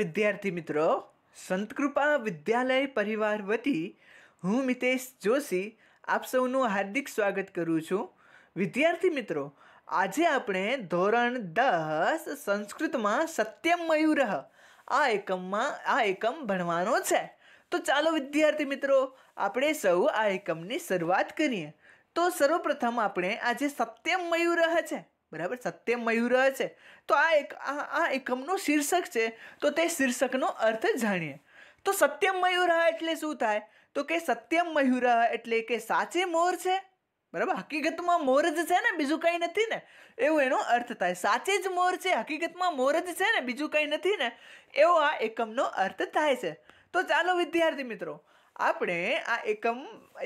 વિદ્યાર્થી મિત્રો સંતકૃપા વિદ્યાલય પરિવાર વતી હું મિતેશ જોશી આપ સૌનું હાર્દિક સ્વાગત કરું છું વિદ્યાર્થી મિત્રો આજે આપણે ધોરણ દસ સંસ્કૃતમાં સત્યમ મયુરહ આ એકમમાં આ એકમ ભણવાનો છે તો ચાલો વિદ્યાર્થી મિત્રો આપણે સૌ આ એકમની શરૂઆત કરીએ તો સર્વપ્રથમ આપણે આજે સત્યમ મયુરહ છે બરાબર સત્યમ મયુર છે તો આ એક આ એકમનું શીર્ષક છે તો તે શીર્ષકનો અર્થ જાણીએ તો સત્યમ મયુર એટલે શું થાય તો કે સત્યમ મયુર એટલે કે સાચે મોર છે બરાબર હકીકતમાં મોર જ છે ને બીજું કંઈ નથી ને એવું એનો અર્થ થાય સાચે જ મોર છે હકીકતમાં મોર જ છે ને બીજું કંઈ નથી ને એવો આ એકમનો અર્થ થાય છે તો ચાલો વિદ્યાર્થી મિત્રો આપણે આ એકમ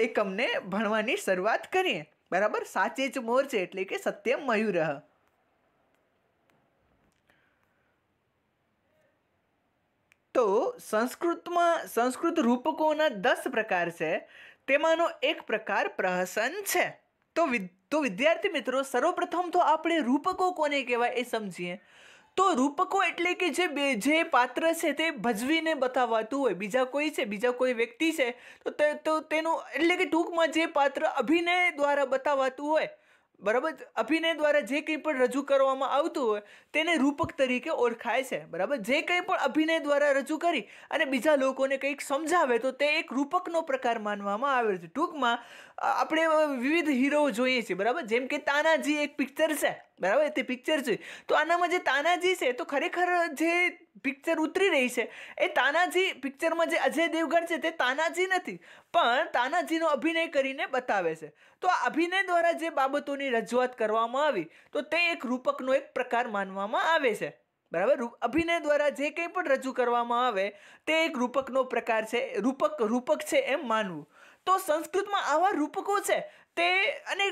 એકમને ભણવાની શરૂઆત કરીએ બરાબર સાચે જ મોર છે એટલે કે સત્ય મયુર તો સંસ્કૃતમાં સંસ્કૃત રૂપકોના દસ પ્રકાર છે તેમાંનો એક પ્રકાર પ્રહસન છે તો વિદ્યાર્થી મિત્રો સર્વપ્રથમ તો આપણે રૂપકો કોને કહેવાય એ સમજીએ તો રૂપકો એટલે કે જે બે જે પાત્ર છે તે ભજવીને બતાવાતું હોય બીજા કોઈ છે બીજા કોઈ વ્યક્તિ છે તો તે તો તેનું એટલે કે ટૂંકમાં જે પાત્ર અભિનય દ્વારા બતાવાતું હોય બરાબર અભિનય દ્વારા જે કંઈ પણ રજૂ કરવામાં આવતું હોય તેને રૂપક તરીકે ઓળખાય છે બરાબર જે કંઈ પણ અભિનય દ્વારા રજૂ કરી અને બીજા લોકોને કંઈક સમજાવે તો તે એક રૂપકનો પ્રકાર માનવામાં આવે છે ટૂંકમાં આપણે વિવિધ હીરો જોઈએ છીએ બરાબર જેમ કે તાનાજી એક પિક્ચર છે બરાબર તે પિક્ચર છે તો આનામાં જે તાનાજી છે તો ખરેખર જે પિક્ચર ઉતરી રહી છે એ તાનાજી પિક્ચરમાં જે અજય દેવગણ છે તે તાનાજી નથી પણ તાનાજીનો અભિનય કરીને બતાવે છે તો આ અભિનય દ્વારા જે બાબતોની રજૂઆત કરવામાં આવી તો તે એક રૂપકનો એક પ્રકાર માનવામાં આવે છે બરાબર અભિનય દ્વારા જે કંઈ પણ રજૂ કરવામાં આવે તે એક રૂપકનો પ્રકાર છે રૂપક રૂપક છે એમ માનવું તો સંસ્કૃતમાં આવા રૂપકો છે તે અને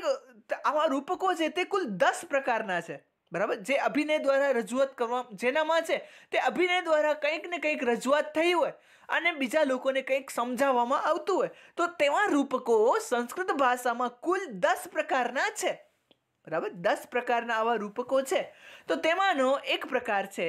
આવા રૂપકો છે તે કુલ દસ પ્રકારના છે બરાબર જે અભિનય દ્વારા રજૂઆત કરવા જેનામાં છે તે અભિનય દ્વારા કંઈક ને કંઈક રજૂઆત થઈ હોય અને બીજા લોકોને કંઈક સમજાવવામાં આવતું હોય તો તેવા રૂપકો સંસ્કૃત ભાષામાં કુલ દસ પ્રકારના છે બરાબર દસ પ્રકારના આવા રૂપકો છે તો તેમાંનો એક પ્રકાર છે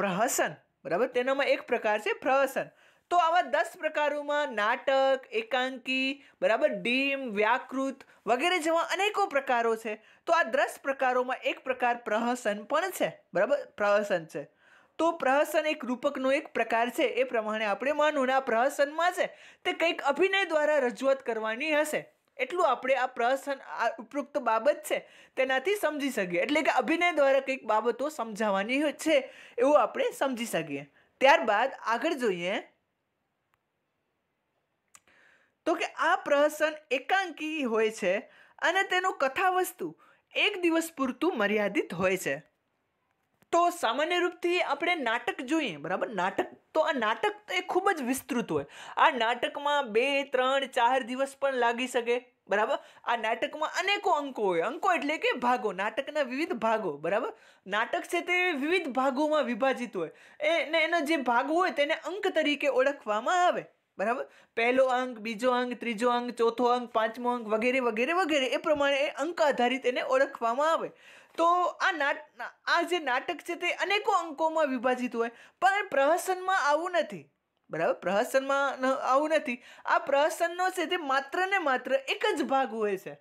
પ્રહસન બરાબર તેનામાં એક પ્રકાર છે પ્રહસન તો આવા દસ પ્રકારોમાં નાટક એકાંકી બરાબર ડીમ વ્યાકૃત વગેરે જેવા અનેકો પ્રકારો છે તો આ દસ પ્રકારોમાં એક પ્રકાર પ્રહસન પણ છે બરાબર પ્રહસન છે તો પ્રહસન એક રૂપકનો એક પ્રકાર છે એ પ્રમાણે આપણે માનવું આ પ્રહસનમાં છે તે કંઈક અભિનય દ્વારા રજૂઆત કરવાની હશે એટલું આપણે આ પ્રહસન આ ઉપરોક્ત બાબત છે તેનાથી સમજી શકીએ એટલે કે અભિનય દ્વારા કંઈક બાબતો સમજાવવાની છે એવું આપણે સમજી શકીએ ત્યારબાદ આગળ જોઈએ તો કે આ પ્રહસન એકાંકી હોય છે અને તેનું વસ્તુ એક દિવસ પૂરતું મર્યાદિત હોય છે તો સામાન્ય રૂપથી આપણે નાટક જોઈએ બરાબર નાટક તો આ નાટક તો એ ખૂબ જ વિસ્તૃત હોય આ નાટકમાં બે ત્રણ ચાર દિવસ પણ લાગી શકે બરાબર આ નાટકમાં અનેકો અંકો હોય અંકો એટલે કે ભાગો નાટકના વિવિધ ભાગો બરાબર નાટક છે તે વિવિધ ભાગોમાં વિભાજિત હોય એને એનો જે ભાગ હોય તેને અંક તરીકે ઓળખવામાં આવે બરાબર પહેલો અંક બીજો અંક ત્રીજો અંક ચોથો અંક પાંચમો અંક વગેરે વગેરે વગેરે એ પ્રમાણે અંક આધારિત એને ઓળખવામાં આવે તો આ નાટ આ જે નાટક છે તે અનેકો અંકોમાં વિભાજિત હોય પણ પ્રહસનમાં આવું નથી બરાબર પ્રહસનમાં આવું નથી આ પ્રહસનનો છે તે માત્ર ને માત્ર એક જ ભાગ હોય છે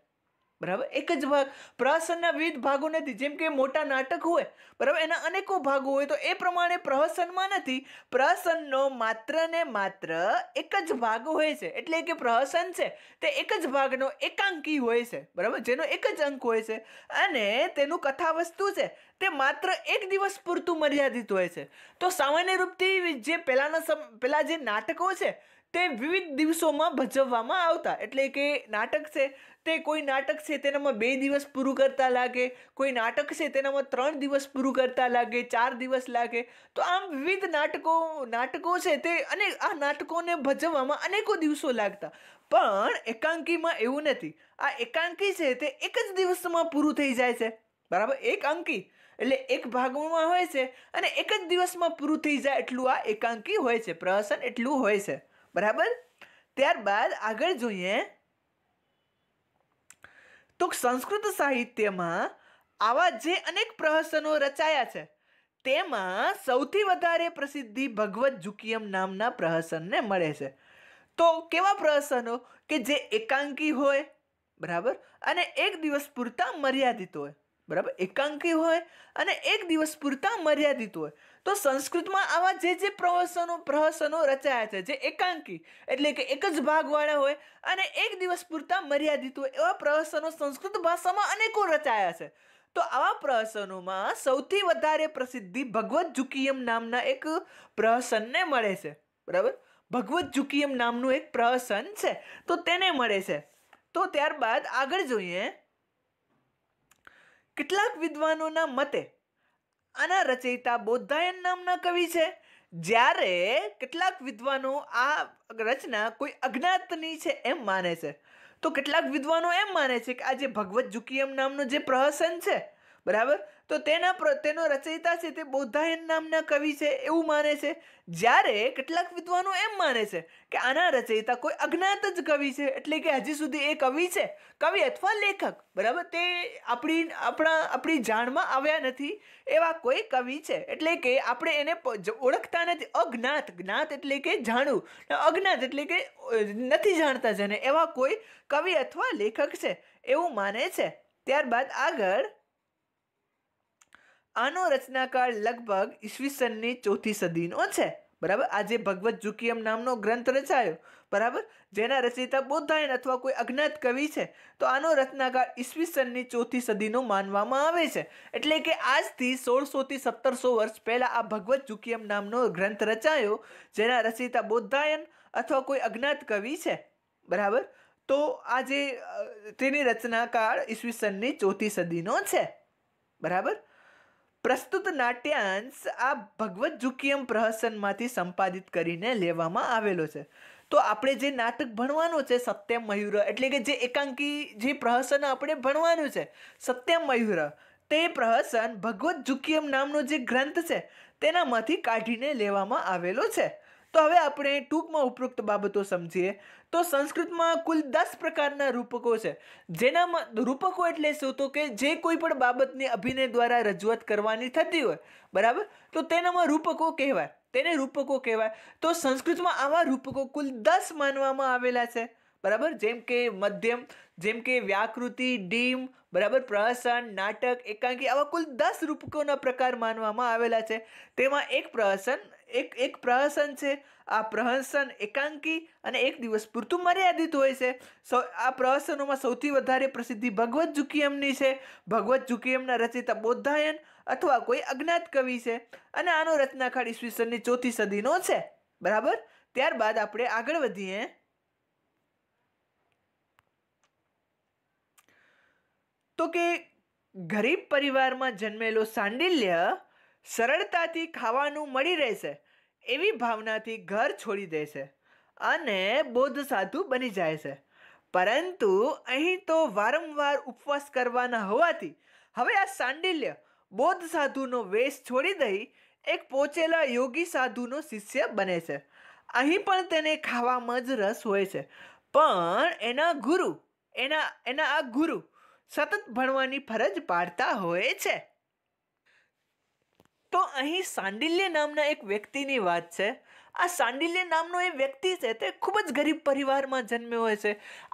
બરાબર એક જ ભાગ પ્રહસનના વિવિધ ભાગો નથી જેમ કે મોટા નાટક હોય બરાબર એના અનેકો ભાગો હોય તો એ પ્રમાણે પ્રહસનમાં નથી પ્રહસનનો માત્ર ને માત્ર એક જ ભાગ હોય છે એટલે કે પ્રહસન છે તે એક જ ભાગનો એકાંકી હોય છે બરાબર જેનો એક જ અંક હોય છે અને તેનું કથા વસ્તુ છે તે માત્ર એક દિવસ પૂરતું મર્યાદિત હોય છે તો સામાન્ય રૂપથી જે પહેલાંના સમ પહેલાં જે નાટકો છે તે વિવિધ દિવસોમાં ભજવવામાં આવતા એટલે કે નાટક છે તે કોઈ નાટક છે તેનામાં બે દિવસ પૂરું કરતા લાગે કોઈ નાટક છે તેનામાં ત્રણ દિવસ પૂરું કરતા લાગે ચાર દિવસ લાગે તો આમ વિવિધ નાટકો નાટકો છે તે અને આ નાટકોને ભજવવામાં અનેકો દિવસો લાગતા પણ એકાંકીમાં એવું નથી આ એકાંકી છે તે એક જ દિવસમાં પૂરું થઈ જાય છે બરાબર એક અંકી એટલે એક ભાગમાં હોય છે અને એક જ દિવસમાં પૂરું થઈ જાય એટલું આ એકાંકી હોય છે પ્રહસન એટલું હોય છે બરાબર ત્યારબાદ આગળ જોઈએ તો સંસ્કૃત સાહિત્યમાં આવા જે અનેક પ્રહસનો રચાયા છે તેમાં સૌથી વધારે પ્રસિદ્ધિ ભગવત જુકિયમ નામના પ્રહસનને મળે છે તો કેવા પ્રહસનો કે જે એકાંકી હોય બરાબર અને એક દિવસ પૂરતા મર્યાદિત હોય બરાબર એકાંકી હોય અને એક દિવસ પૂરતા મર્યાદિત હોય તો સંસ્કૃતમાં આવા જે જે પ્રવસનો પ્રહસનો રચાયા છે જે એકાંકી એટલે કે એક જ ભાગવાળા હોય અને એક દિવસ પૂરતા મર્યાદિત હોય એવા પ્રવસનો સંસ્કૃત ભાષામાં અનેકો રચાયા છે તો આવા પ્રહસનોમાં સૌથી વધારે પ્રસિદ્ધિ ભગવદ્ જુકિયમ નામના એક પ્રહસનને મળે છે બરાબર ભગવદ્ જુકિયમ નામનું એક પ્રહસન છે તો તેને મળે છે તો ત્યારબાદ આગળ જોઈએ કેટલાક વિદ્વાનોના મતે આના રચયિતા બૌદ્ધાયન નામના કવિ છે જ્યારે કેટલાક વિદ્વાનો આ રચના કોઈ અજ્ઞાતની છે એમ માને છે તો કેટલાક વિદ્વાનો એમ માને છે કે આ જે ભગવત જુકિયમ નામનો જે પ્રહસન છે બરાબર તો તેના પ્ર તેનો રચયિતા છે તે બૌદ્ધાયન નામના કવિ છે એવું માને છે જ્યારે કેટલાક વિદ્વાનો એમ માને છે કે આના રચયિતા કોઈ અજ્ઞાત જ કવિ છે એટલે કે હજી સુધી એ કવિ છે કવિ અથવા લેખક બરાબર તે આપણી આપણા આપણી જાણમાં આવ્યા નથી એવા કોઈ કવિ છે એટલે કે આપણે એને ઓળખતા નથી અજ્ઞાત જ્ઞાત એટલે કે જાણવું અજ્ઞાત એટલે કે નથી જાણતા જેને એવા કોઈ કવિ અથવા લેખક છે એવું માને છે ત્યારબાદ આગળ આનો રચનાકાળ લગભગ ઈસવીસનની ચોથી સદીનો છે બરાબર આજે ભગવત જુકિયમ નામનો ગ્રંથ રચાયો બરાબર જેના રચયિતા બૌદ્ધાયન અથવા કોઈ અજ્ઞાત કવિ છે તો આનો રચનાકાળ ઈસવીસનની ચોથી સદીનો માનવામાં આવે છે એટલે કે આજથી સોળસોથી સત્તરસો વર્ષ પહેલાં આ ભગવત જુકિયમ નામનો ગ્રંથ રચાયો જેના રચિતા બૌદ્ધાયન અથવા કોઈ અજ્ઞાત કવિ છે બરાબર તો આજે તેની રચનાકાળ ઈસવીસનની ચોથી સદીનો છે બરાબર પ્રસ્તુત નાટ્યાંશ આ ભગવદ્ ઝુકીયમ પ્રહસનમાંથી સંપાદિત કરીને લેવામાં આવેલો છે તો આપણે જે નાટક ભણવાનું છે સત્યમ મયુર એટલે કે જે એકાંકી જે પ્રહસન આપણે ભણવાનું છે સત્યમ મયુર તે પ્રહસન ભગવદ્ ઝુકીયમ નામનો જે ગ્રંથ છે તેનામાંથી કાઢીને લેવામાં આવેલો છે તો હવે આપણે ટૂંકમાં ઉપરોક્ત બાબતો સમજીએ તો સંસ્કૃતમાં કુલ દસ પ્રકારના રૂપકો છે જેનામાં રૂપકો એટલે શું તો કે જે કોઈ પણ બાબતની અભિનય દ્વારા રજૂઆત કરવાની થતી હોય બરાબર તો તેનામાં રૂપકો કહેવાય તેને રૂપકો કહેવાય તો સંસ્કૃતમાં આવા રૂપકો કુલ દસ માનવામાં આવેલા છે બરાબર જેમ કે મધ્યમ જેમ કે વ્યાકૃતિ ડીમ બરાબર પ્રહસન નાટક એકાંકી આવા કુલ દસ રૂપકોના પ્રકાર માનવામાં આવેલા છે તેમાં એક પ્રહસન એક એક પ્રહસન છે આ પ્રહસન એકાંકી અને એક દિવસ પૂરતું મર્યાદિત હોય છે સૌ આ પ્રહસનોમાં સૌથી વધારે પ્રસિદ્ધિ ભગવત ઝુકીયમની છે ભગવત ઝુકીયમના રચિતા બોધાયન અથવા કોઈ અજ્ઞાત કવિ છે અને આનો રચનાકાળ ઈસવીસનની ચોથી સદીનો છે બરાબર ત્યારબાદ આપણે આગળ વધીએ તો કે ગરીબ પરિવારમાં જન્મેલો સાંડિલ્ય સરળતાથી ખાવાનું મળી રહેશે એવી ભાવનાથી ઘર છોડી દે છે અને બૌદ્ધ સાધુ બની જાય છે પરંતુ અહીં તો વારંવાર ઉપવાસ કરવાના હોવાથી હવે આ સાંડિલ્ય બૌદ્ધ સાધુનો વેશ છોડી દઈ એક પોચેલા યોગી સાધુનો શિષ્ય બને છે અહીં પણ તેને ખાવામાં જ રસ હોય છે પણ એના ગુરુ એના એના આ ગુરુ સતત ભણવાની ફરજ પાડતા હોય છે તો અહીં સાંડિલ્ય નામના એક વ્યક્તિની વાત છે આ સાંડિલ્ય નામનો એ વ્યક્તિ છે તે ખૂબ જ ગરીબ પરિવારમાં જન્મ્યો હોય છે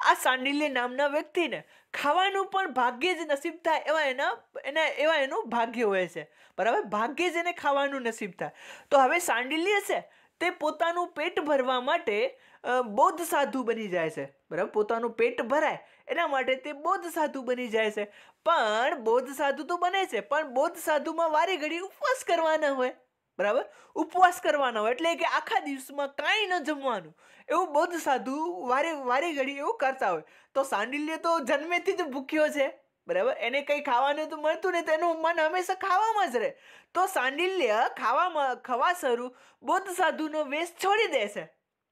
આ સાંડિલ્ય નામના વ્યક્તિને ખાવાનું પણ ભાગ્યે જ નસીબ થાય એવા એના એના એવા એનું ભાગ્ય હોય છે બરાબર ભાગ્યે જ એને ખાવાનું નસીબ થાય તો હવે સાંડિલ્ય છે તે પોતાનું પેટ ભરવા માટે બૌદ્ધ સાધુ બની જાય છે બરાબર પોતાનું પેટ ભરાય એના માટે તે બૌદ્ધ સાધુ બની જાય છે પણ બૌદ્ધ સાધુ તો બને છે પણ બૌદ્ધ સાધુમાં વારે ઘડી ઉપવાસ કરવાના હોય બરાબર ઉપવાસ કરવાના હોય એટલે કે આખા દિવસમાં કાંઈ ન જમવાનું એવું બૌદ્ધ સાધુ વારે વારે ઘડી એવું કરતા હોય તો સાંડિલ્ય તો જન્મેથી જ ભૂખ્યો છે બરાબર એને કંઈ ખાવાનું તો મળતું નહીં તેનું મન હંમેશા ખાવામાં જ રહે તો સાંડિલ્ય ખાવામાં ખાવા શરૂ બૌદ્ધ સાધુનો વેશ છોડી દે છે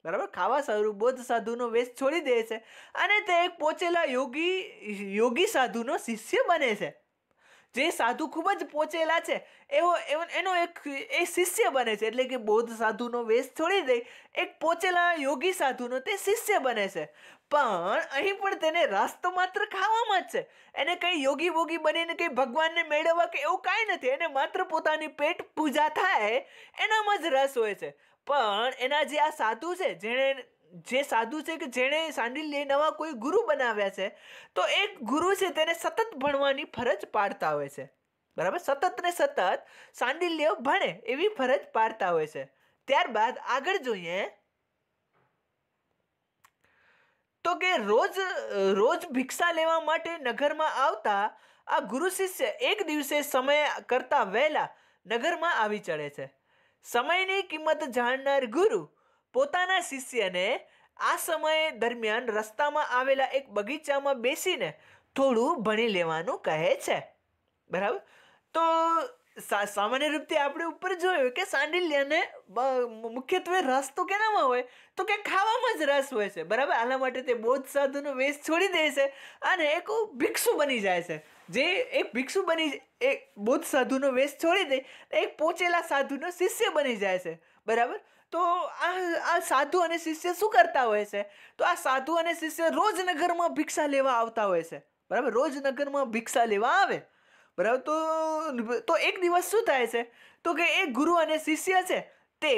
બરાબર ખાવા શરૂ બૌદ્ધ સાધુનો વેશ છોડી દે છે અને તે એક પોચેલા યોગી યોગી સાધુનો શિષ્ય બને છે જે સાધુ ખૂબ જ પોચેલા છે એવો એનો એક એ શિષ્ય બને છે એટલે કે બૌદ્ધ સાધુનો વેશ છોડી દે એક પોચેલા યોગી સાધુનો તે શિષ્ય બને છે પણ અહીં પણ તેને રસ તો માત્ર ખાવામાં જ છે એને કંઈ યોગી ભોગી બનીને કંઈ ભગવાનને મેળવવા કે એવું કાંઈ નથી એને માત્ર પોતાની પેટ પૂજા થાય એનામાં જ રસ હોય છે પણ એના જે આ સાધુ છે જેણે જે સાધુ છે કે જેણે સાંડિલ્ય નવા કોઈ ગુરુ બનાવ્યા છે તો એક ગુરુ છે તેને સતત ભણવાની ફરજ પાડતા હોય છે બરાબર સતત ને સતત સાંડિલ્ય ભણે એવી ફરજ પાડતા હોય છે ત્યારબાદ આગળ જોઈએ તો કે રોજ રોજ ભિક્ષા લેવા માટે નગરમાં આવતા આ ગુરુ શિષ્ય એક દિવસે સમય કરતાં વહેલા નગરમાં આવી ચડે છે સમયની કિંમત જાણનાર ગુરુ પોતાના શિષ્યને આ સમય દરમિયાન રસ્તામાં આવેલા એક બગીચામાં બેસીને થોડું ભણી લેવાનું કહે છે બરાબર તો સામાન્ય રૂપથી આપણે ઉપર જોયું કે સાંડિલ્યાને મુખ્યત્વે રસ તો કેનામાં હોય તો કે ખાવામાં જ રસ હોય છે બરાબર આના માટે તે બૌદ્ધ સાધુનો વેશ છોડી દે છે અને એક ભિક્ષુ બની જાય છે જે એક ભિક્ષુ બની એક બૌદ્ધ સાધુનો વેશ છોડી દે એક પોચેલા સાધુનો શિષ્ય બની જાય છે બરાબર તો આ આ સાધુ અને શિષ્ય શું કરતા હોય છે તો આ સાધુ અને શિષ્ય રોજ નગરમાં ભિક્ષા લેવા આવતા હોય છે બરાબર રોજ નગરમાં ભિક્ષા લેવા આવે બરાબર તો તો એક દિવસ શું થાય છે તો કે એ ગુરુ અને શિષ્ય છે તે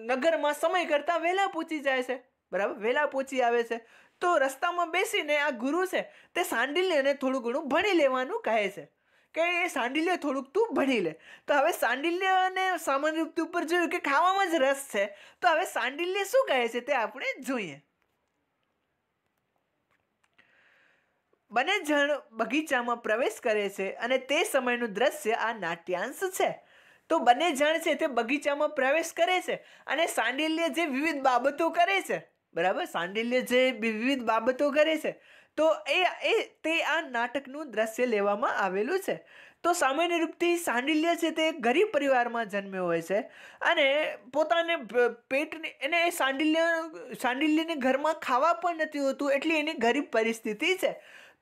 નગરમાં સમય કરતાં વહેલા પહોંચી જાય છે બરાબર વહેલા પહોંચી આવે છે તો રસ્તામાં બેસીને આ ગુરુ છે તે અને થોડું ઘણું ભણી લેવાનું કહે છે કે એ સાંડિલ્ય થોડુંક તું ભણી લે તો હવે અને સામાન્ય વૃત્તિ ઉપર જોયું કે ખાવામાં જ રસ છે તો હવે સાંડિલ્ય શું કહે છે તે આપણે જોઈએ બંને જણ બગીચામાં પ્રવેશ કરે છે અને તે સમયનું દ્રશ્ય આ નાટ્યાંશ છે તો બંને જણ છે તે બગીચામાં પ્રવેશ કરે છે અને સાંડિલ્ય જે વિવિધ બાબતો કરે છે બરાબર સાંડિલ્ય જે વિવિધ બાબતો કરે છે તો એ એ તે આ નાટકનું દ્રશ્ય લેવામાં આવેલું છે તો સામાન્ય રૂપથી સાંડિલ્ય છે તે ગરીબ પરિવારમાં જન્મ્યો હોય છે અને પોતાને પેટને એને એ સાંડિલ્ય સાંડિલ્યને ઘરમાં ખાવા પણ નથી હોતું એટલી એની ગરીબ પરિસ્થિતિ છે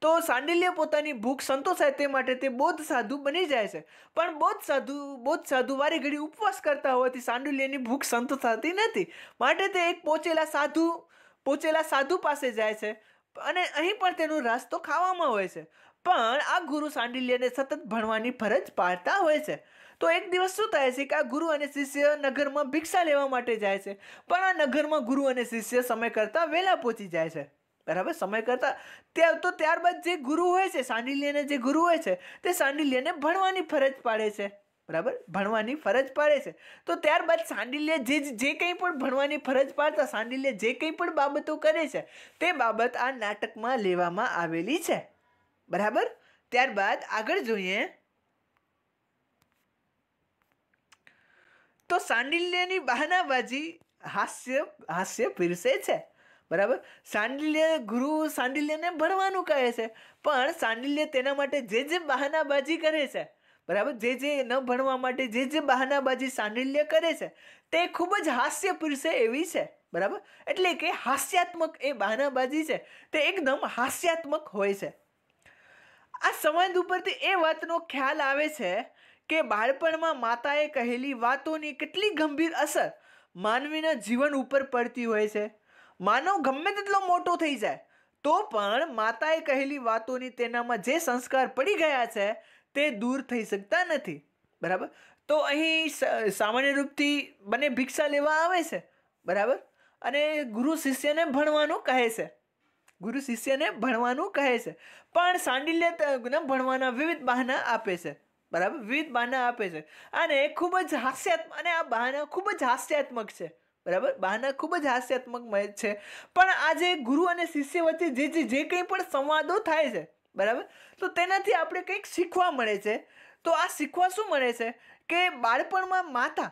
તો સાંડિલ્ય પોતાની ભૂખ સંતોષાય તે માટે તે બૌદ્ધ સાધુ બની જાય છે પણ બૌદ્ધ સાધુ બૌદ્ધ સાધુ વારે ઘડી ઉપવાસ કરતા હોવાથી સાંડિલ્યની ભૂખ સંતોષાતી નથી માટે તે એક પોચેલા સાધુ પોચેલા સાધુ પાસે જાય છે અને અહીં પણ તેનો રસ તો ખાવામાં હોય છે પણ આ ગુરુ સાંડિલ્યને સતત ભણવાની ફરજ પાડતા હોય છે તો એક દિવસ શું થાય છે કે આ ગુરુ અને શિષ્ય નગરમાં ભિક્ષા લેવા માટે જાય છે પણ આ નગરમાં ગુરુ અને શિષ્ય સમય કરતાં વહેલા પહોંચી જાય છે બરાબર સમય કરતાં ત્યાં તો ત્યારબાદ જે ગુરુ હોય છે સાનિલ્યને જે ગુરુ હોય છે તે સાંડિલ્યને ભણવાની ફરજ પાડે છે બરાબર ભણવાની ફરજ પાડે છે તો ત્યારબાદ સાંડિલ્ય જે જે કંઈ પણ ભણવાની ફરજ પાડતા સાંડિલ્ય જે કંઈ પણ બાબતો કરે છે તે બાબત આ નાટકમાં લેવામાં આવેલી છે બરાબર ત્યારબાદ આગળ જોઈએ તો સાંડિલ્યની બહાનાબાજી હાસ્ય હાસ્ય પીરસે છે બરાબર સાંડિલ્ય ગુરુ સાંડિલ્યને ભણવાનું કહે છે પણ સાંડિલ્ય તેના માટે જે જે બહાનાબાજી કરે છે બરાબર જે જે ન ભણવા માટે જે જે બહાનાબાજી સાંડિલ્ય કરે છે તે ખૂબ જ હાસ્યપૂર છે એવી છે બરાબર એટલે કે હાસ્યાત્મક એ બહાનાબાજી છે તે એકદમ હાસ્યાત્મક હોય છે આ સંબંધ ઉપરથી એ વાતનો ખ્યાલ આવે છે કે બાળપણમાં માતાએ કહેલી વાતોની કેટલી ગંભીર અસર માનવીના જીવન ઉપર પડતી હોય છે માનવ ગમે તેટલો મોટો થઈ જાય તો પણ માતાએ કહેલી વાતોની તેનામાં જે સંસ્કાર પડી ગયા છે તે દૂર થઈ શકતા નથી બરાબર તો અહીં સામાન્ય રૂપથી બંને ભિક્ષા લેવા આવે છે બરાબર અને ગુરુ શિષ્યને ભણવાનું કહે છે ગુરુ શિષ્યને ભણવાનું કહે છે પણ સાંડિલ્ય ભણવાના વિવિધ બહાના આપે છે બરાબર વિવિધ બહાના આપે છે અને ખૂબ જ હાસ્યાત્મક અને આ બહાના ખૂબ જ હાસ્યાત્મક છે બરાબર બહાના ખૂબ જ હાસ્યાત્મક મય છે પણ આજે ગુરુ અને શિષ્ય વચ્ચે જે જે જે કંઈ પણ સંવાદો થાય છે બરાબર તો તેનાથી આપણે કંઈક શીખવા મળે છે તો આ શીખવા શું મળે છે કે બાળપણમાં માતા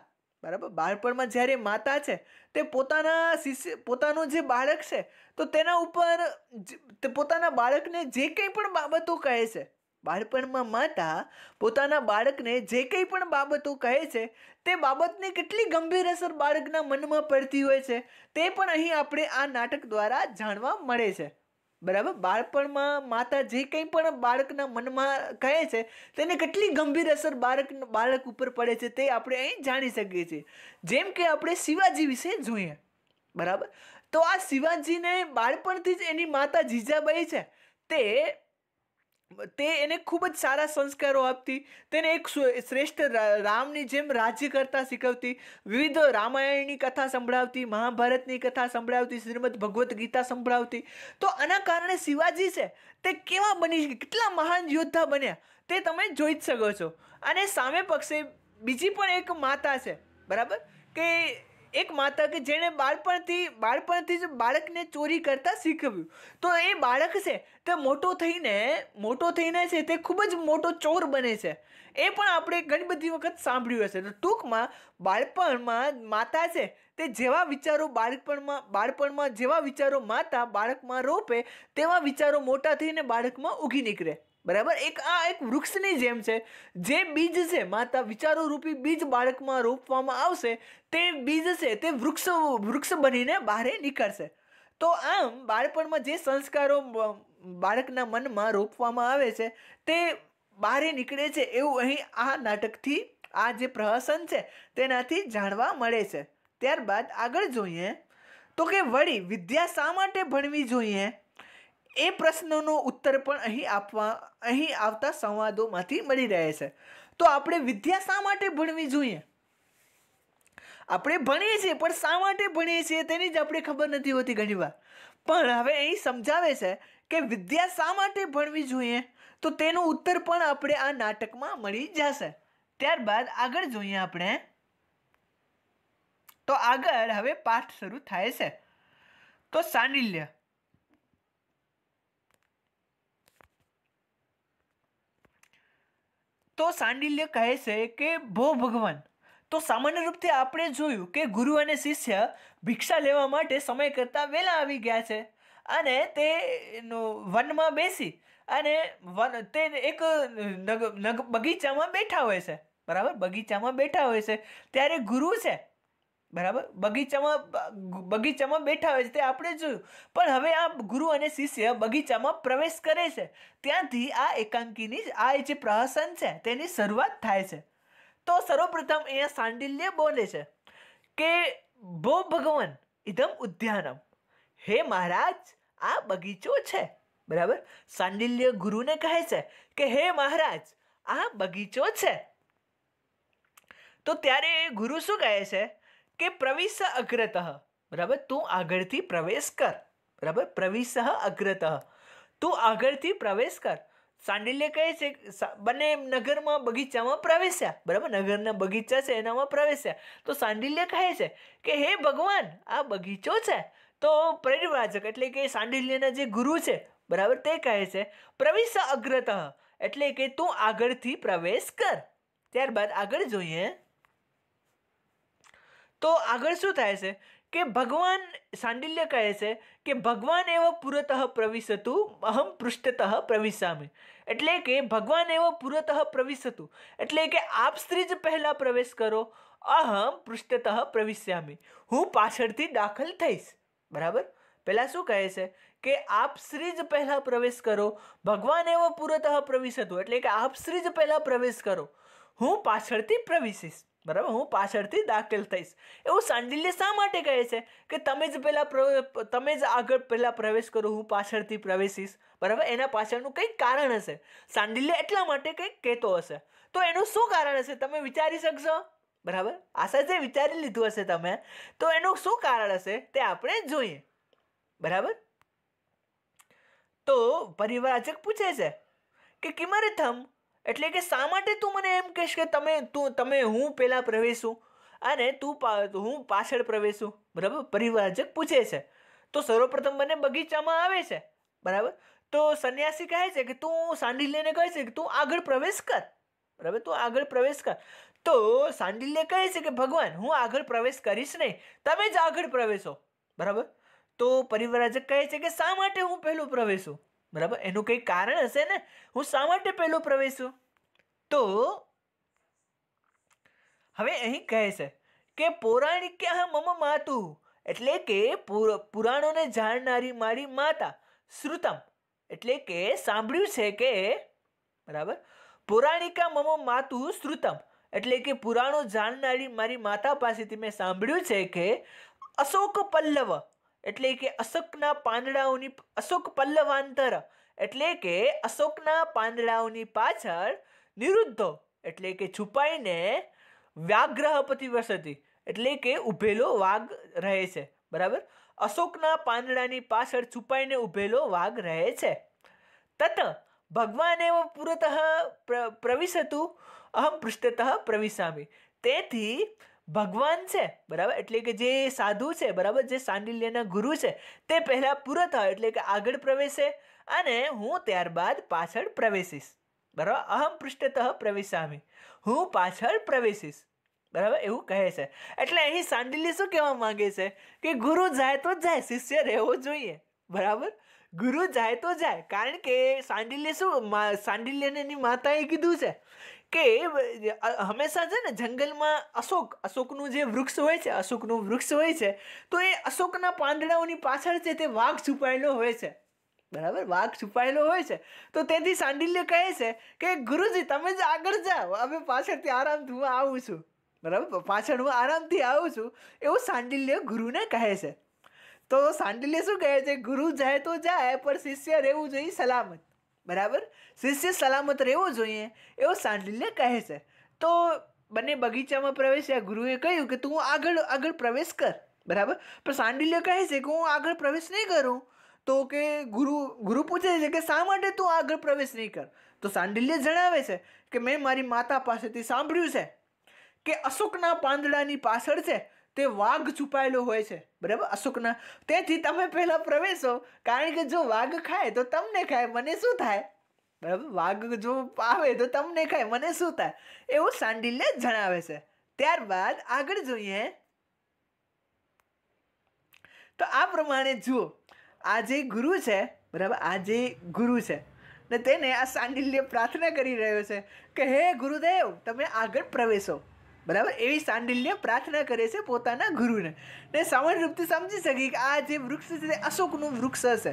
બરાબર બાળપણમાં જ્યારે માતા છે તે પોતાના શિષ્ય પોતાનું જે બાળક છે તો તેના ઉપર પોતાના બાળકને જે કંઈ પણ બાબતો કહે છે બાળપણમાં માતા પોતાના બાળકને જે કંઈ પણ બાબતો કહે છે તે બાબતને કેટલી ગંભીર અસર બાળકના મનમાં પડતી હોય છે તે પણ અહીં આપણે આ નાટક દ્વારા જાણવા મળે છે બરાબર બાળપણમાં માતા જે કંઈ પણ બાળકના મનમાં કહે છે તેને કેટલી ગંભીર અસર બાળક બાળક ઉપર પડે છે તે આપણે અહીં જાણી શકીએ છીએ જેમ કે આપણે શિવાજી વિશે જોઈએ બરાબર તો આ શિવાજીને બાળપણથી જ એની માતા જીજાબાઈ છે તે તે એને ખૂબ જ સારા સંસ્કારો આપતી તેને એક શ્રેષ્ઠ રામની જેમ રાજ્ય કરતા શીખવતી વિવિધ રામાયણની કથા સંભળાવતી મહાભારતની કથા સંભળાવતી શ્રીમદ ભગવદ્ ગીતા સંભળાવતી તો આના કારણે શિવાજી છે તે કેવા બની કેટલા મહાન યોદ્ધા બન્યા તે તમે જોઈ જ શકો છો અને સામે પક્ષે બીજી પણ એક માતા છે બરાબર કે એક માતા કે જેણે બાળપણથી બાળપણથી જ બાળકને ચોરી કરતાં શીખવ્યું તો એ બાળક છે તે મોટો થઈને મોટો થઈને છે તે ખૂબ જ મોટો ચોર બને છે એ પણ આપણે ઘણી બધી વખત સાંભળ્યું હશે તો ટૂંકમાં બાળપણમાં માતા છે તે જેવા વિચારો બાળપણમાં બાળપણમાં જેવા વિચારો માતા બાળકમાં રોપે તેવા વિચારો મોટા થઈને બાળકમાં ઉગી નીકળે બરાબર એક આ એક વૃક્ષની જેમ છે જે બીજ છે માતા વિચારો રૂપી બીજ બાળકમાં રોપવામાં આવશે તે બીજ છે તે વૃક્ષ વૃક્ષ બનીને બહારે નીકળશે તો આમ બાળપણમાં જે સંસ્કારો બાળકના મનમાં રોપવામાં આવે છે તે બહારે નીકળે છે એવું અહીં આ નાટકથી આ જે પ્રહસન છે તેનાથી જાણવા મળે છે ત્યારબાદ આગળ જોઈએ તો કે વળી વિદ્યા શા માટે ભણવી જોઈએ એ પ્રશ્નોનો ઉત્તર પણ અહીં આપવા અહીં આવતા સંવાદોમાંથી મળી રહે છે તો આપણે વિદ્યા શા માટે ભણવી જોઈએ આપણે ભણીએ છીએ પણ શા માટે ભણીએ છીએ તેની જ આપણે ખબર નથી હોતી ઘણીવાર પણ હવે અહીં સમજાવે છે કે વિદ્યા શા માટે ભણવી જોઈએ તો તેનો ઉત્તર પણ આપણે આ નાટકમાં મળી જશે ત્યારબાદ આગળ જોઈએ આપણે તો આગળ હવે પાઠ શરૂ થાય છે તો સાનિલ્ય તો સાંડિલ્ય કહે છે કે ભો ભગવાન તો સામાન્ય રૂપથી આપણે જોયું કે ગુરુ અને શિષ્ય ભિક્ષા લેવા માટે સમય કરતાં વહેલા આવી ગયા છે અને તે વનમાં બેસી અને વન તે એક નગ બગીચામાં બેઠા હોય છે બરાબર બગીચામાં બેઠા હોય છે ત્યારે ગુરુ છે બરાબર બગીચામાં બગીચામાં બેઠા હોય છે તે આપણે જોયું પણ હવે આ ગુરુ અને શિષ્ય બગીચામાં પ્રવેશ કરે છે ત્યાંથી આ એકાંકીની આ જે પ્રહસન છે તેની શરૂઆત થાય છે તો સર્વપ્રથમ અહીંયા સાંડિલ્ય બોલે છે કે ભો ભગવાન ઇદમ ઉદ્યાનમ હે મહારાજ આ બગીચો છે બરાબર સાંડિલ્ય ગુરુને કહે છે કે હે મહારાજ આ બગીચો છે તો ત્યારે ગુરુ શું કહે છે કે પ્રવેશ અગ્રતઃ બરાબર તું આગળથી પ્રવેશ કર બરાબર પ્રવેશ અગ્રતઃ તું આગળથી પ્રવેશ કર સાંડિલ્ય કહે છે બંને નગરમાં બગીચામાં પ્રવેશ્યા બરાબર નગરના બગીચા છે એનામાં પ્રવેશ્યા તો સાંડિલ્ય કહે છે કે હે ભગવાન આ બગીચો છે તો પરિવ્રાજક એટલે કે સાંડિલ્યના જે ગુરુ છે બરાબર તે કહે છે પ્રવેશ અગ્રતઃ એટલે કે તું આગળથી પ્રવેશ કર ત્યારબાદ આગળ જોઈએ તો આગળ શું થાય છે કે ભગવાન સાંડિલ્ય કહે છે કે ભગવાન એવો પૂરતઃ પ્રવિશતું અહમ પૃષ્ઠતઃ પ્રવિશામી એટલે કે ભગવાન એવો પૂરતઃ પ્રવિશતું એટલે કે આપ સ્ત્રી જ પહેલાં પ્રવેશ કરો અહમ પૃષ્ઠતઃ પ્રવિશ્યામી હું પાછળથી દાખલ થઈશ બરાબર પહેલાં શું કહે છે કે આપ શ્રી જ પહેલાં પ્રવેશ કરો ભગવાન એવો પૂરતઃ પ્રવેશ હતો એટલે કે આપ શ્રી જ પહેલાં પ્રવેશ કરો હું પાછળથી પ્રવેશીશ બરાબર હું પાછળથી દાખલ થઈશ એવું સાંડિલ્ય શા માટે કહે છે કે તમે જ પહેલાં તમે જ આગળ પહેલાં પ્રવેશ કરો હું પાછળથી પ્રવેશીશ બરાબર એના પાછળનું કંઈક કારણ હશે સાંડિલ્ય એટલા માટે કંઈક કહેતો હશે તો એનું શું કારણ હશે તમે વિચારી શકશો બરાબર આશા જે વિચારી લીધું હશે તમે તો એનું શું કારણ હશે તે આપણે જોઈએ બરાબર તો પરિવારજક પૂછે છે કે કિમરથમ એટલે કે શા માટે તું મને એમ કહેશ કે તમે તું તમે હું પહેલાં પ્રવેશું અને તું પા હું પાછળ પ્રવેશું બરાબર પરિવારજક પૂછે છે તો સર્વપ્રથમ મને બગીચામાં આવે છે બરાબર તો સંન્યાસી કહે છે કે તું સાંડિલ્યને કહે છે કે તું આગળ પ્રવેશ કર બરાબર તું આગળ પ્રવેશ કર તો સાંડિલ્ય કહે છે કે ભગવાન હું આગળ પ્રવેશ કરીશ નહીં તમે જ આગળ પ્રવેશો બરાબર તો પરિવરાજક કહે છે કે શા માટે હું પહેલું પ્રવેશું બરાબર એનું કંઈ કારણ હશે ને હું શા માટે પહેલો પ્રવેશું તો હવે અહીં કહે છે કે પૌરાણિક પૌરાણિક્યા મમ માતુ એટલે કે પુરાણોને જાણનારી મારી માતા શ્રુતમ એટલે કે સાંભળ્યું છે કે બરાબર પૌરાણિકા મમ માતુ શ્રુતમ એટલે કે પુરાણો જાણનારી મારી માતા પાસેથી મેં સાંભળ્યું છે કે અશોક પલ્લવ એટલે કે અશોકના પાંદડાઓની અશોક પલ્લવાંતર એટલે કે અશોકના પાંદડાઓની પાછળ નિરુદ્ધો એટલે કે છુપાઈને વ્યાગ્રહપતિ વસતી એટલે કે ઊભેલો વાઘ રહે છે બરાબર અશોકના પાંદડાની પાછળ છુપાઈને ઊભેલો વાઘ રહે છે તત ભગવાન એવ પુરતઃ પ્રવિશતું અહમ પૃષ્ઠતઃ પ્રવિશામી તેથી ભગવાન છે બરાબર એટલે કે જે સાધુ છે બરાબર જે સાંડિલ્યના ગુરુ છે તે પહેલાં પૂરો થાય એટલે કે આગળ પ્રવેશે અને હું ત્યારબાદ પાછળ પ્રવેશીશ બરાબર અહમ પૃષ્ઠતઃ પ્રવેશામી હું પાછળ પ્રવેશીશ બરાબર એવું કહે છે એટલે અહીં સાંડિલ્ય શું કહેવા માંગે છે કે ગુરુ જાય તો જાય શિષ્ય રહેવો જોઈએ બરાબર ગુરુ જાય તો જાય કારણ કે સાંડિલ્ય શું સાંડિલ્યને એની માતાએ કીધું છે કે હંમેશા છે ને જંગલમાં અશોક અશોકનું જે વૃક્ષ હોય છે અશોકનું વૃક્ષ હોય છે તો એ અશોકના પાંદડાઓની પાછળ છે તે વાઘ છુપાયેલો હોય છે બરાબર વાઘ છુપાયેલો હોય છે તો તેથી સાંડિલ્ય કહે છે કે ગુરુજી તમે જ આગળ જાઓ હવે પાછળથી આરામથી હું આવું છું બરાબર પાછળ હું આરામથી આવું છું એવું સાંડિલ્ય ગુરુને કહે છે તો સાંડિલ્ય શું કહે છે ગુરુ જાય તો જાય પણ શિષ્ય રહેવું જોઈએ સલામત બરાબર શિષ્ય સલામત રહેવો જોઈએ એવો સાંડલ્ય કહે છે તો બંને બગીચામાં પ્રવેશ્યા ગુરુએ કહ્યું કે તું આગળ આગળ પ્રવેશ કર બરાબર પણ સાંડિલ્ય કહે છે કે હું આગળ પ્રવેશ નહીં કરું તો કે ગુરુ ગુરુ પૂછે છે કે શા માટે તું આગળ પ્રવેશ નહીં કર તો સાંડિલ્ય જણાવે છે કે મેં મારી માતા પાસેથી સાંભળ્યું છે કે અશોકના પાંદડાની પાછળ છે તે વાઘ છુપાયેલો હોય છે બરાબર અશોકના તેથી તમે પહેલાં પ્રવેશો કારણ કે જો વાઘ ખાય તો તમને ખાય મને શું થાય બરાબર વાઘ જો આવે તો તમને ખાય મને શું થાય એવું સાંડિલ્ય જણાવે છે ત્યારબાદ આગળ જોઈએ તો આ પ્રમાણે જુઓ આ જે ગુરુ છે બરાબર આ જે ગુરુ છે ને તેને આ સાંડિલ્ય પ્રાર્થના કરી રહ્યો છે કે હે ગુરુદેવ તમે આગળ પ્રવેશો બરાબર એવી સાંડિલ્ય પ્રાર્થના કરે છે પોતાના ગુરુને ને સામાન્ય રૂપથી સમજી શકીએ કે આ જે વૃક્ષ છે તે અશોકનું વૃક્ષ હશે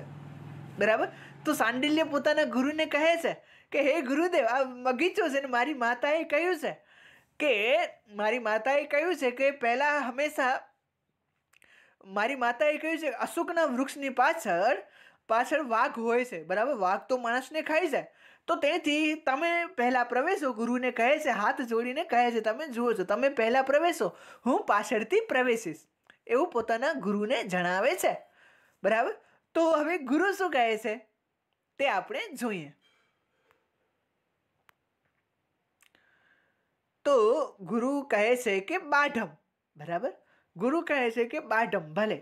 બરાબર તો સાંડિલ્ય પોતાના ગુરુને કહે છે કે હે ગુરુદેવ આ બગીચો છે ને મારી માતાએ કહ્યું છે કે મારી માતાએ કહ્યું છે કે પહેલાં હંમેશા મારી માતાએ કહ્યું છે અશોકના વૃક્ષની પાછળ પાછળ વાઘ હોય છે બરાબર વાઘ તો માણસને ખાઈ જાય તો તેથી તમે પહેલાં પ્રવેશો ગુરુને કહે છે હાથ જોડીને કહે છે તમે જુઓ છો તમે પહેલાં પ્રવેશો હું પાછળથી પ્રવેશીશ એવું પોતાના ગુરુને જણાવે છે બરાબર તો હવે ગુરુ શું કહે છે તે આપણે જોઈએ તો ગુરુ કહે છે કે બાઢમ બરાબર ગુરુ કહે છે કે બાઢમ ભલે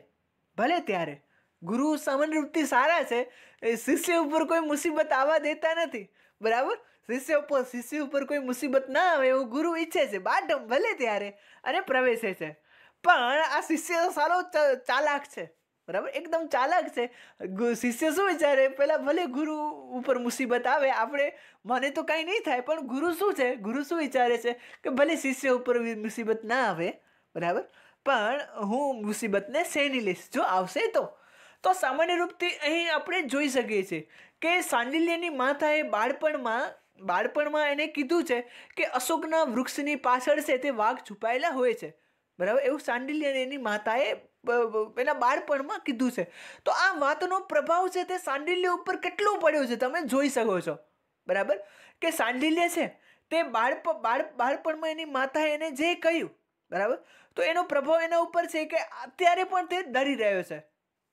ભલે ત્યારે ગુરુ સામાન્ય રૂપથી સારા છે એ શિષ્ય ઉપર કોઈ મુસીબત આવવા દેતા નથી બરાબર શિષ્ય ઉપર શિષ્ય ઉપર કોઈ મુસીબત ના આવે એવું ગુરુ ઈચ્છે છે બાટમ ભલે ત્યારે અને પ્રવેશે છે પણ આ શિષ્ય સારો ચાલાક છે બરાબર એકદમ ચાલાક છે શિષ્ય શું વિચારે પહેલાં ભલે ગુરુ ઉપર મુસીબત આવે આપણે મને તો કાંઈ નહીં થાય પણ ગુરુ શું છે ગુરુ શું વિચારે છે કે ભલે શિષ્ય ઉપર મુસીબત ના આવે બરાબર પણ હું મુસીબતને સેની લઈશ જો આવશે તો તો સામાન્ય રૂપથી અહીં આપણે જોઈ શકીએ છીએ કે સાંડિલ્યની માતાએ બાળપણમાં બાળપણમાં એને કીધું છે કે અશોકના વૃક્ષની પાછળ છે તે વાઘ છુપાયેલા હોય છે બરાબર એવું સાંડિલ્યને એની માતાએ એના બાળપણમાં કીધું છે તો આ વાતનો પ્રભાવ છે તે સાંડિલ્ય ઉપર કેટલો પડ્યો છે તમે જોઈ શકો છો બરાબર કે સાંડિલ્ય છે તે બાળપ બાળ બાળપણમાં એની માતાએ એને જે કહ્યું બરાબર તો એનો પ્રભાવ એના ઉપર છે કે અત્યારે પણ તે ડરી રહ્યો છે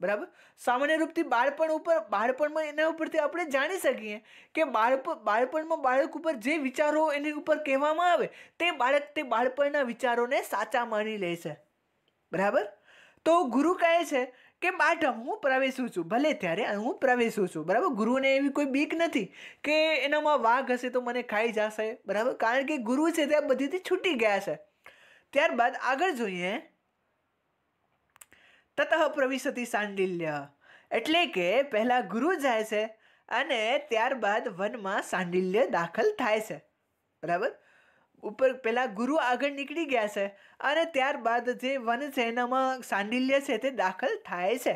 બરાબર સામાન્ય રૂપથી બાળપણ ઉપર બાળપણમાં એના ઉપરથી આપણે જાણી શકીએ કે બાળપ બાળપણમાં બાળક ઉપર જે વિચારો એની ઉપર કહેવામાં આવે તે બાળક તે બાળપણના વિચારોને સાચા માની લે છે બરાબર તો ગુરુ કહે છે કે બાઢમ હું પ્રવેશું છું ભલે ત્યારે હું પ્રવેશું છું બરાબર ગુરુને એવી કોઈ બીક નથી કે એનામાં વાઘ હશે તો મને ખાઈ જશે બરાબર કારણ કે ગુરુ છે તે બધીથી છૂટી ગયા છે ત્યારબાદ આગળ જોઈએ તતઃ પ્રવિશતિ સાંડિલ્ય એટલે કે પહેલાં ગુરુ જાય છે અને ત્યારબાદ વનમાં સાંડિલ્ય દાખલ થાય છે બરાબર ઉપર પહેલાં ગુરુ આગળ નીકળી ગયા છે અને ત્યારબાદ જે વન છે એનામાં સાંડિલ્ય છે તે દાખલ થાય છે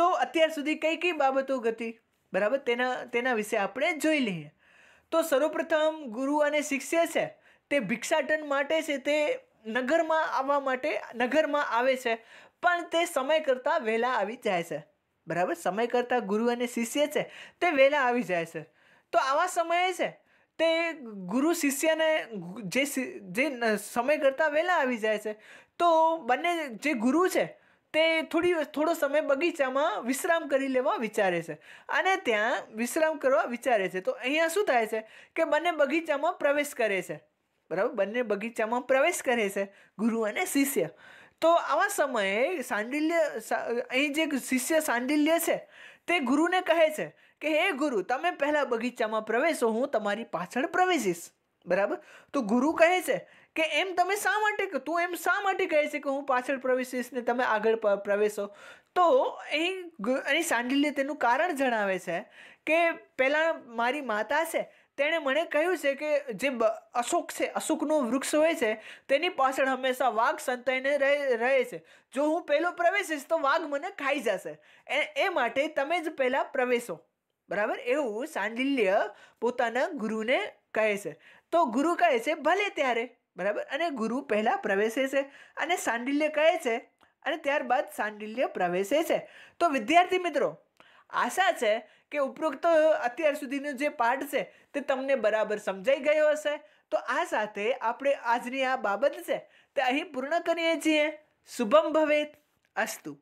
તો અત્યાર સુધી કઈ કઈ બાબતો ગતિ બરાબર તેના તેના વિશે આપણે જોઈ લઈએ તો સર્વપ્રથમ ગુરુ અને શિષ્ય છે તે ભિક્ષાટન માટે છે તે નગરમાં આવવા માટે નગરમાં આવે છે પણ તે સમય કરતાં વહેલા આવી જાય છે બરાબર સમય કરતાં ગુરુ અને શિષ્ય છે તે વહેલા આવી જાય છે તો આવા સમયે છે તે ગુરુ શિષ્યને જે જે સમય કરતાં વહેલા આવી જાય છે તો બંને જે ગુરુ છે તે થોડી થોડો સમય બગીચામાં વિશ્રામ કરી લેવા વિચારે છે અને ત્યાં વિશ્રામ કરવા વિચારે છે તો અહીંયા શું થાય છે કે બંને બગીચામાં પ્રવેશ કરે છે બરાબર બંને બગીચામાં પ્રવેશ કરે છે ગુરુ અને શિષ્ય તો આવા સમયે સાંડિલ્ય અહીં જે શિષ્ય સાંડિલ્ય છે તે ગુરુને કહે છે કે હે ગુરુ તમે પહેલાં બગીચામાં પ્રવેશો હું તમારી પાછળ પ્રવેશીશ બરાબર તો ગુરુ કહે છે કે એમ તમે શા માટે તું એમ શા માટે કહે છે કે હું પાછળ પ્રવેશીશ ને તમે આગળ પ્રવેશો તો અહીં અહીં સાંડિલ્ય તેનું કારણ જણાવે છે કે પહેલાં મારી માતા છે તેણે મને કહ્યું છે કે જે અશોક છે અશોકનું વૃક્ષ હોય છે તેની પાછળ હંમેશા વાઘ સંતાઈને રહે છે જો હું પહેલો પ્રવેશીશ તો વાઘ મને ખાઈ જશે એ માટે તમે જ પહેલાં પ્રવેશો બરાબર એવું સાંડિલ્ય પોતાના ગુરુને કહે છે તો ગુરુ કહે છે ભલે ત્યારે બરાબર અને ગુરુ પહેલાં પ્રવેશે છે અને સાંડિલ્ય કહે છે અને ત્યારબાદ સાંડિલ્ય પ્રવેશે છે તો વિદ્યાર્થી મિત્રો આશા છે કે ઉપરોક્ત અત્યાર સુધીનો જે પાઠ છે તે તમને બરાબર સમજાઈ ગયો હશે તો આ સાથે આપણે આજની આ બાબત છે તે અહીં પૂર્ણ કરીએ છીએ શુભમ ભવેત અસ્તુ